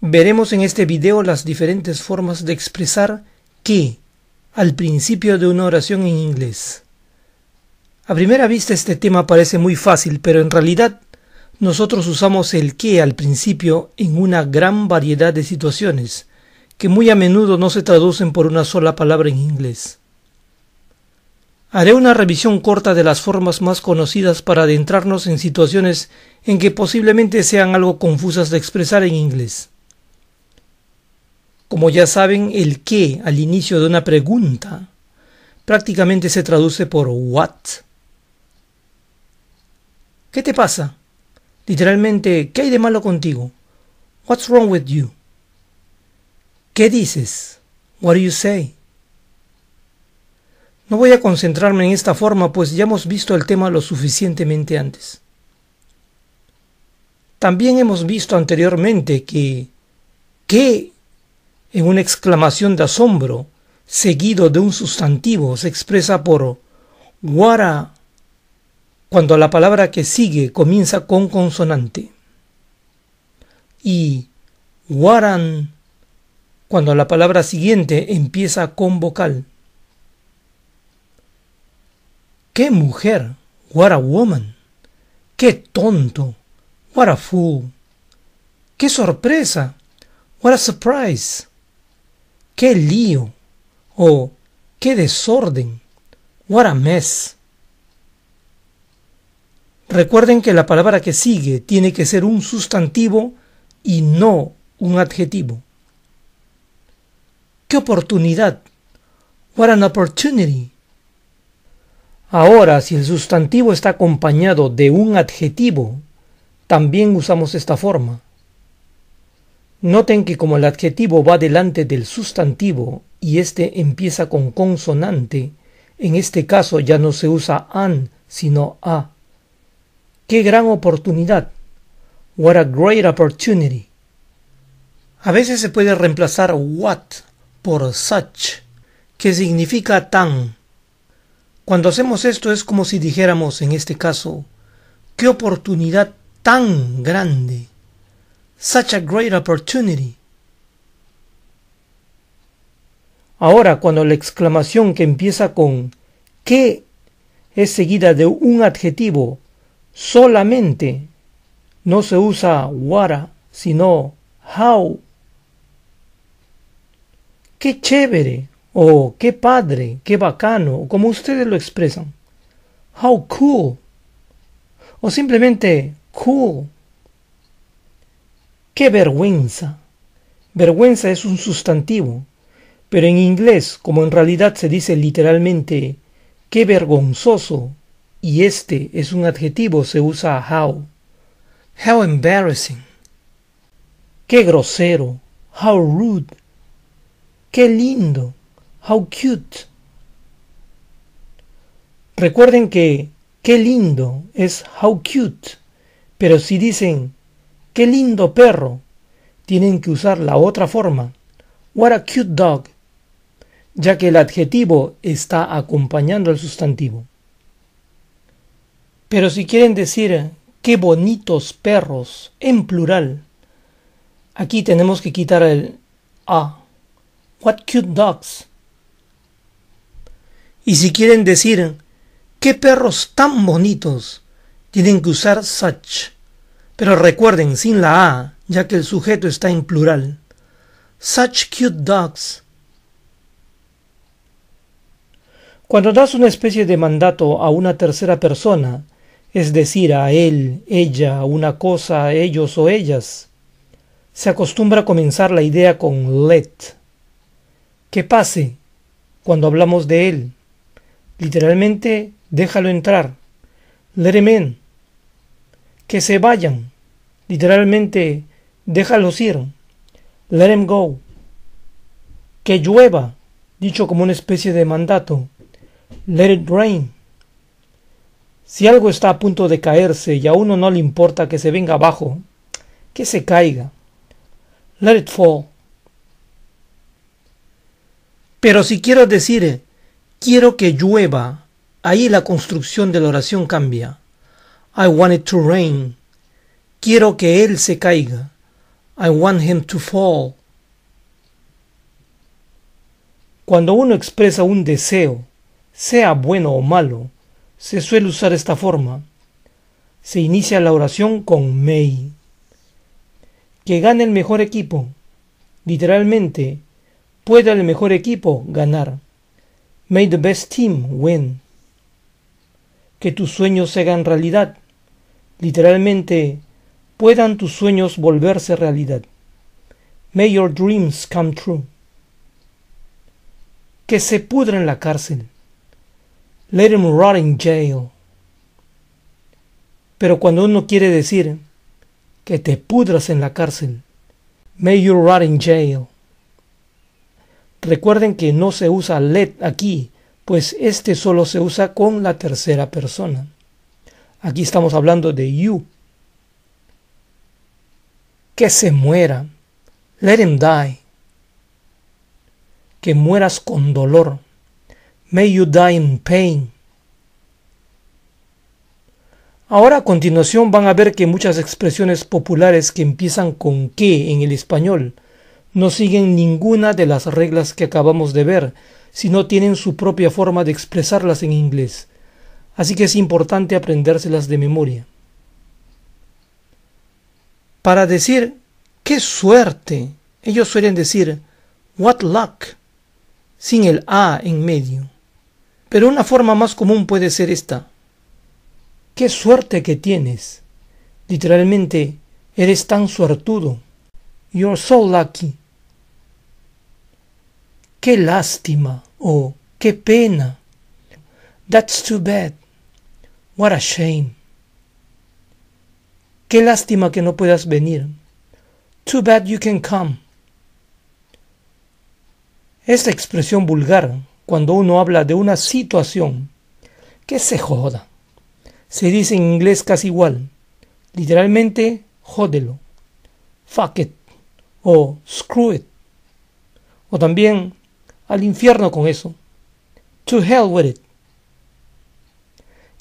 Veremos en este video las diferentes formas de expresar QUÉ al principio de una oración en inglés. A primera vista este tema parece muy fácil, pero en realidad nosotros usamos el que al principio en una gran variedad de situaciones, que muy a menudo no se traducen por una sola palabra en inglés. Haré una revisión corta de las formas más conocidas para adentrarnos en situaciones en que posiblemente sean algo confusas de expresar en inglés. Como ya saben, el qué al inicio de una pregunta prácticamente se traduce por what. ¿Qué te pasa? Literalmente, ¿qué hay de malo contigo? What's wrong with you? ¿Qué dices? What do you say? No voy a concentrarme en esta forma, pues ya hemos visto el tema lo suficientemente antes. También hemos visto anteriormente que qué en una exclamación de asombro, seguido de un sustantivo, se expresa por guara cuando la palabra que sigue comienza con consonante. Y guaran cuando la palabra siguiente empieza con vocal. ¡Qué mujer! ¡What a woman! ¡Qué tonto! ¡What a fool! ¡Qué sorpresa! ¡What a surprise! ¡Qué lío! o qué desorden! ¡What a mess! Recuerden que la palabra que sigue tiene que ser un sustantivo y no un adjetivo. ¡Qué oportunidad! ¡What an opportunity! Ahora, si el sustantivo está acompañado de un adjetivo, también usamos esta forma. Noten que como el adjetivo va delante del sustantivo y éste empieza con consonante, en este caso ya no se usa an, sino a. ¡Qué gran oportunidad! What a great opportunity! A veces se puede reemplazar what por such, que significa tan. Cuando hacemos esto es como si dijéramos, en este caso, ¡qué oportunidad tan grande! Such a great opportunity. Ahora, cuando la exclamación que empieza con ¿qué? es seguida de un adjetivo solamente, no se usa wara, sino how. ¡Qué chévere! o ¡qué padre! ¡qué bacano! como ustedes lo expresan. ¡How cool! o simplemente cool. ¡Qué vergüenza! Vergüenza es un sustantivo, pero en inglés, como en realidad se dice literalmente, ¡qué vergonzoso! Y este es un adjetivo, se usa how. How embarrassing. ¡Qué grosero! How rude. ¡Qué lindo! How cute. Recuerden que ¡qué lindo! es how cute, pero si dicen ¡Qué lindo perro! Tienen que usar la otra forma. What a cute dog. Ya que el adjetivo está acompañando al sustantivo. Pero si quieren decir qué bonitos perros en plural, aquí tenemos que quitar el a. What cute dogs. Y si quieren decir qué perros tan bonitos, tienen que usar such. Pero recuerden, sin la A, ya que el sujeto está en plural. Such cute dogs. Cuando das una especie de mandato a una tercera persona, es decir, a él, ella, una cosa, ellos o ellas, se acostumbra a comenzar la idea con let. Que pase cuando hablamos de él. Literalmente, déjalo entrar. Let him in que se vayan. Literalmente, déjalos ir. Let them go. Que llueva, dicho como una especie de mandato. Let it rain. Si algo está a punto de caerse y a uno no le importa que se venga abajo, que se caiga. Let it fall. Pero si quiero decir, quiero que llueva, ahí la construcción de la oración cambia. I want it to rain. Quiero que él se caiga. I want him to fall. Cuando uno expresa un deseo, sea bueno o malo, se suele usar esta forma. Se inicia la oración con May. Que gane el mejor equipo. Literalmente, pueda el mejor equipo ganar. May the best team win. Que tus sueños se hagan realidad literalmente, puedan tus sueños volverse realidad. May your dreams come true. Que se pudra en la cárcel. Let him rot in jail. Pero cuando uno quiere decir que te pudras en la cárcel, may you rot in jail. Recuerden que no se usa let aquí, pues este solo se usa con la tercera persona. Aquí estamos hablando de you. Que se muera. Let him die. Que mueras con dolor. May you die in pain. Ahora a continuación van a ver que muchas expresiones populares que empiezan con que en el español no siguen ninguna de las reglas que acabamos de ver, sino tienen su propia forma de expresarlas en inglés así que es importante aprendérselas de memoria. Para decir qué suerte, ellos suelen decir what luck, sin el a en medio. Pero una forma más común puede ser esta. Qué suerte que tienes. Literalmente, eres tan suertudo. You're so lucky. Qué lástima o qué pena. That's too bad. What a shame. Qué lástima que no puedas venir. Too bad you can come. Esta expresión vulgar cuando uno habla de una situación que se joda. Se dice en inglés casi igual. Literalmente, jódelo. Fuck it. O screw it. O también, al infierno con eso. To hell with it.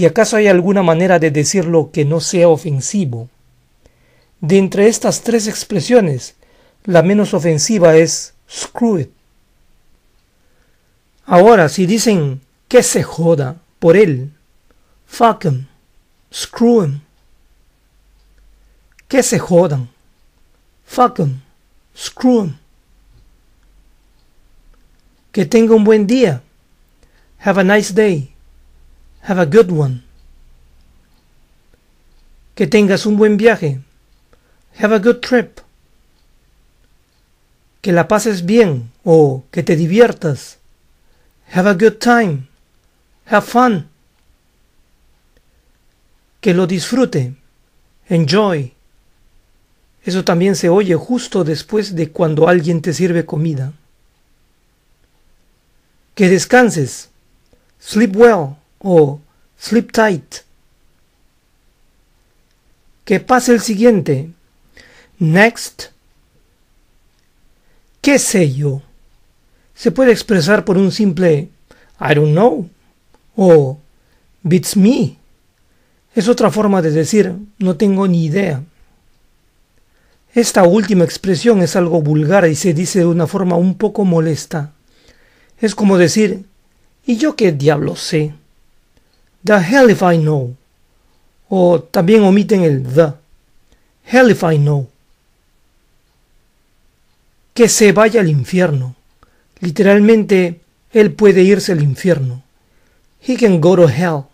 ¿Y acaso hay alguna manera de decirlo que no sea ofensivo? De entre estas tres expresiones, la menos ofensiva es screw it. Ahora, si dicen que se joda por él, fuck him, em, screw him. Em. Que se jodan, fuck him, em, screw him. Que tenga un buen día. Have a nice day. Have a good one. Que tengas un buen viaje. Have a good trip. Que la pases bien o que te diviertas. Have a good time. Have fun. Que lo disfrute. Enjoy. Eso también se oye justo después de cuando alguien te sirve comida. Que descanses. Sleep well o Sleep Tight. Que pase el siguiente. Next. ¿Qué sé yo? Se puede expresar por un simple I don't know o beats me. Es otra forma de decir no tengo ni idea. Esta última expresión es algo vulgar y se dice de una forma un poco molesta. Es como decir ¿y yo qué diablo sé? The hell if I know. O también omiten el the. Hell if I know. Que se vaya al infierno. Literalmente, él puede irse al infierno. He can go to hell.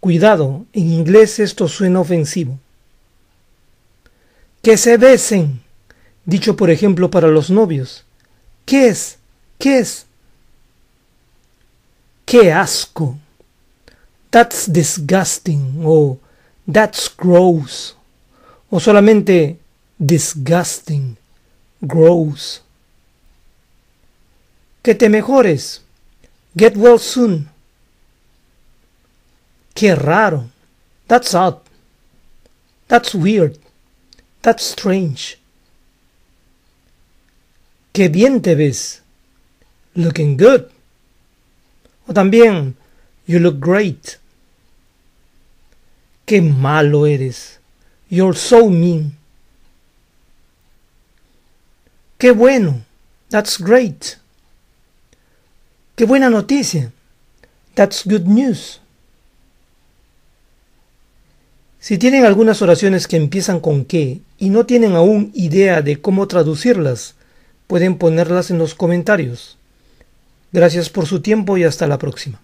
Cuidado, en inglés esto suena ofensivo. Que se besen, dicho por ejemplo para los novios. ¿Qué es? ¿Qué es? ¡Qué asco! That's disgusting o that's gross o solamente disgusting, gross. Que te mejores. Get well soon. Qué raro. That's odd. That's weird. That's strange. Qué bien te ves. Looking good. O también, you look great. Qué malo eres. You're so mean. Qué bueno. That's great. Qué buena noticia. That's good news. Si tienen algunas oraciones que empiezan con qué y no tienen aún idea de cómo traducirlas, pueden ponerlas en los comentarios. Gracias por su tiempo y hasta la próxima.